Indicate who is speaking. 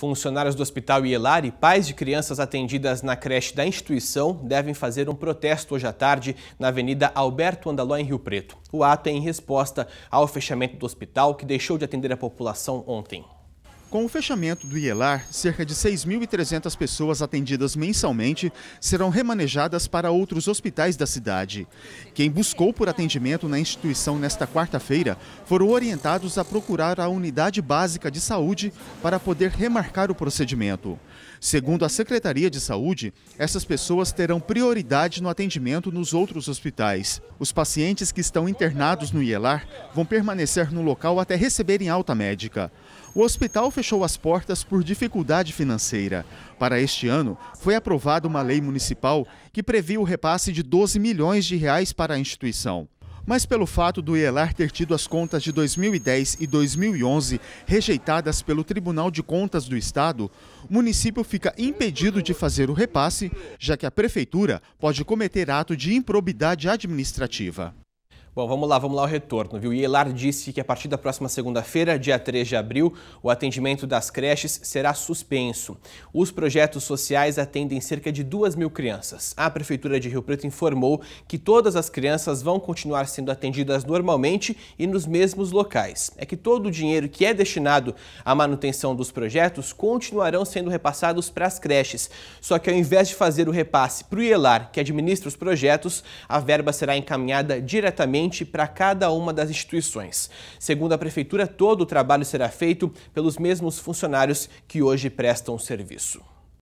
Speaker 1: Funcionários do Hospital Ielar e pais de crianças atendidas na creche da instituição devem fazer um protesto hoje à tarde na Avenida Alberto Andaló, em Rio Preto. O ato é em resposta ao fechamento do hospital, que deixou de atender a população ontem.
Speaker 2: Com o fechamento do IELAR, cerca de 6.300 pessoas atendidas mensalmente serão remanejadas para outros hospitais da cidade. Quem buscou por atendimento na instituição nesta quarta-feira foram orientados a procurar a unidade básica de saúde para poder remarcar o procedimento. Segundo a Secretaria de Saúde, essas pessoas terão prioridade no atendimento nos outros hospitais. Os pacientes que estão internados no IELAR vão permanecer no local até receberem alta médica o hospital fechou as portas por dificuldade financeira. Para este ano, foi aprovada uma lei municipal que previa o repasse de 12 milhões de reais para a instituição mas pelo fato do IELAR ter tido as contas de 2010 e 2011 rejeitadas pelo Tribunal de Contas do Estado, o município fica impedido de fazer o repasse, já que a prefeitura
Speaker 1: pode cometer ato de improbidade administrativa. Bom, vamos lá, vamos lá o retorno, viu? Ielar disse que a partir da próxima segunda-feira, dia 3 de abril, o atendimento das creches será suspenso. Os projetos sociais atendem cerca de 2 mil crianças. A Prefeitura de Rio Preto informou que todas as crianças vão continuar sendo atendidas normalmente e nos mesmos locais. É que todo o dinheiro que é destinado à manutenção dos projetos continuarão sendo repassados para as creches. Só que ao invés de fazer o repasse para o Ielar, que administra os projetos, a verba será encaminhada diretamente para cada uma das instituições. Segundo a Prefeitura, todo o trabalho será feito pelos mesmos funcionários que hoje prestam serviço.